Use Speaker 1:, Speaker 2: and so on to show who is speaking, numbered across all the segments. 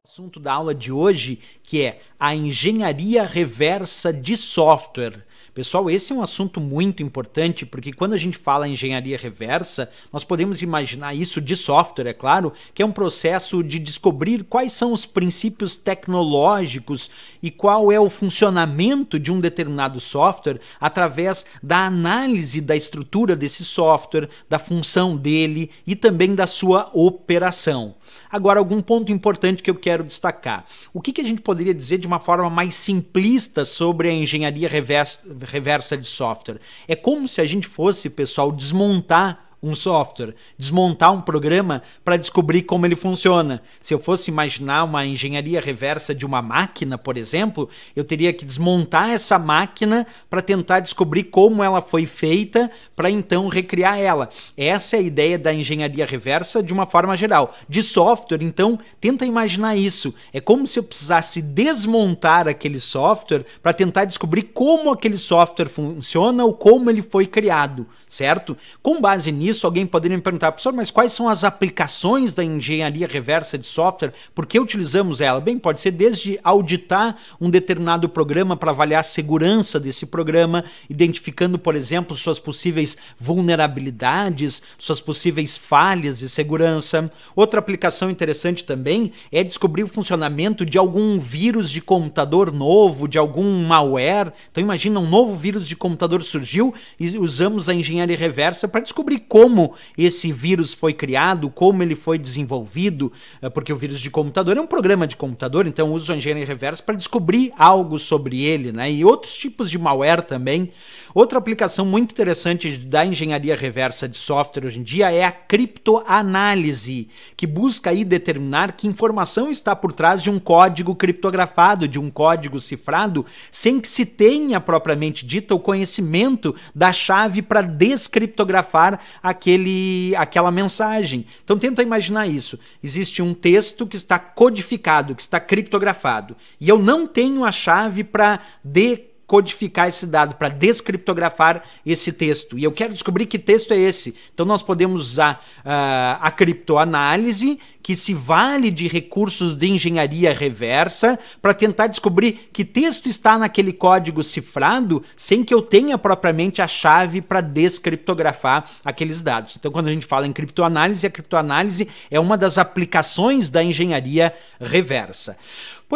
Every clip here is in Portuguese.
Speaker 1: o assunto da aula de hoje, que é a engenharia reversa de software. Pessoal, esse é um assunto muito importante porque quando a gente fala em engenharia reversa, nós podemos imaginar isso de software, é claro, que é um processo de descobrir quais são os princípios tecnológicos e qual é o funcionamento de um determinado software através da análise da estrutura desse software, da função dele e também da sua operação. Agora, algum ponto importante que eu quero destacar. O que, que a gente poderia dizer de uma forma mais simplista sobre a engenharia reversa, reversa de software. É como se a gente fosse, pessoal, desmontar um software, desmontar um programa para descobrir como ele funciona. Se eu fosse imaginar uma engenharia reversa de uma máquina, por exemplo, eu teria que desmontar essa máquina para tentar descobrir como ela foi feita para então recriar ela. Essa é a ideia da engenharia reversa de uma forma geral. De software, então, tenta imaginar isso. É como se eu precisasse desmontar aquele software para tentar descobrir como aquele software funciona ou como ele foi criado, certo? Com base nisso, isso, alguém poderia me perguntar, professor, mas quais são as aplicações da engenharia reversa de software? Por que utilizamos ela? Bem, pode ser desde auditar um determinado programa para avaliar a segurança desse programa, identificando, por exemplo, suas possíveis vulnerabilidades, suas possíveis falhas de segurança. Outra aplicação interessante também é descobrir o funcionamento de algum vírus de computador novo, de algum malware. Então imagina um novo vírus de computador surgiu e usamos a engenharia reversa para descobrir como como esse vírus foi criado, como ele foi desenvolvido, eh, porque o vírus de computador é um programa de computador, então usa o engenharia reversa para descobrir algo sobre ele, né? E outros tipos de malware também. Outra aplicação muito interessante da engenharia reversa de software hoje em dia é a criptoanálise, que busca aí determinar que informação está por trás de um código criptografado, de um código cifrado, sem que se tenha propriamente dita o conhecimento da chave para descriptografar a aquele, aquela mensagem. Então tenta imaginar isso. Existe um texto que está codificado, que está criptografado, e eu não tenho a chave para decodificar codificar esse dado, para descriptografar esse texto. E eu quero descobrir que texto é esse. Então nós podemos usar uh, a criptoanálise, que se vale de recursos de engenharia reversa, para tentar descobrir que texto está naquele código cifrado, sem que eu tenha propriamente a chave para descriptografar aqueles dados. Então quando a gente fala em criptoanálise, a criptoanálise é uma das aplicações da engenharia reversa.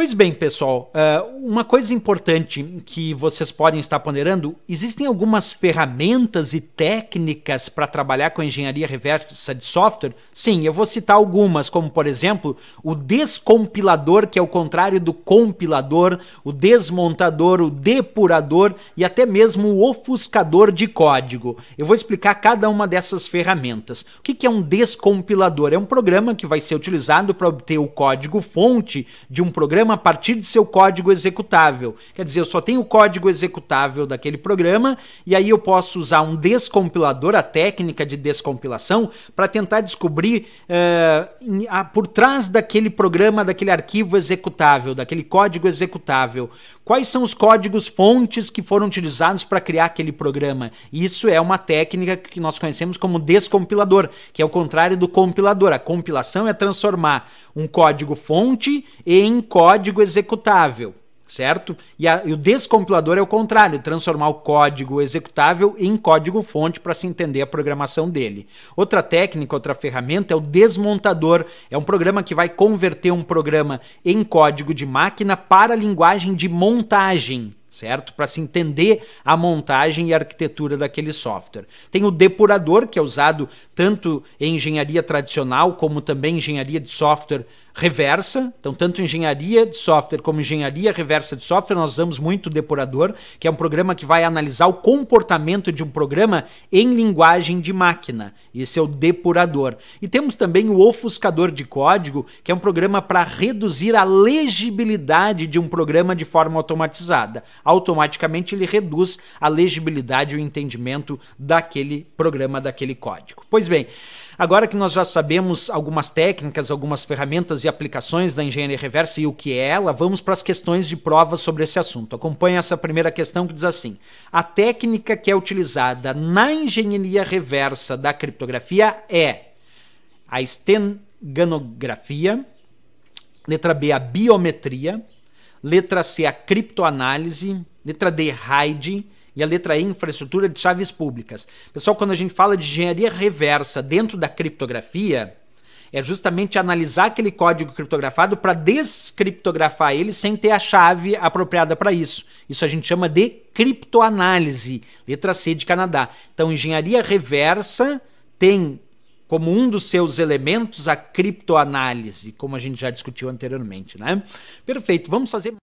Speaker 1: Pois bem, pessoal, é, uma coisa importante que vocês podem estar ponderando: existem algumas ferramentas e técnicas para trabalhar com engenharia reversa de software? Sim, eu vou citar algumas, como por exemplo o descompilador, que é o contrário do compilador, o desmontador, o depurador e até mesmo o ofuscador de código. Eu vou explicar cada uma dessas ferramentas. O que é um descompilador? É um programa que vai ser utilizado para obter o código-fonte de um programa programa a partir de seu código executável. Quer dizer, eu só tenho o código executável daquele programa e aí eu posso usar um descompilador, a técnica de descompilação, para tentar descobrir uh, por trás daquele programa, daquele arquivo executável, daquele código executável, quais são os códigos fontes que foram utilizados para criar aquele programa. Isso é uma técnica que nós conhecemos como descompilador, que é o contrário do compilador. A compilação é transformar um código fonte em código código executável, certo? E, a, e o descompilador é o contrário, transformar o código executável em código fonte para se entender a programação dele. Outra técnica, outra ferramenta é o desmontador. É um programa que vai converter um programa em código de máquina para a linguagem de montagem, certo? Para se entender a montagem e a arquitetura daquele software. Tem o depurador, que é usado tanto em engenharia tradicional como também engenharia de software reversa. Então, tanto engenharia de software como engenharia reversa de software, nós usamos muito o Depurador, que é um programa que vai analisar o comportamento de um programa em linguagem de máquina. Esse é o depurador. E temos também o ofuscador de código, que é um programa para reduzir a legibilidade de um programa de forma automatizada. Automaticamente ele reduz a legibilidade e o entendimento daquele programa, daquele código. Pois bem, Agora que nós já sabemos algumas técnicas, algumas ferramentas e aplicações da engenharia reversa e o que é ela, vamos para as questões de prova sobre esse assunto. Acompanhe essa primeira questão que diz assim: a técnica que é utilizada na engenharia reversa da criptografia é a estenganografia, letra B, a biometria, letra C, a criptoanálise, letra D, RAID e a letra E, infraestrutura de chaves públicas. Pessoal, quando a gente fala de engenharia reversa dentro da criptografia, é justamente analisar aquele código criptografado para descriptografar ele sem ter a chave apropriada para isso. Isso a gente chama de criptoanálise, letra C de Canadá. Então, engenharia reversa tem como um dos seus elementos a criptoanálise, como a gente já discutiu anteriormente, né? Perfeito, vamos fazer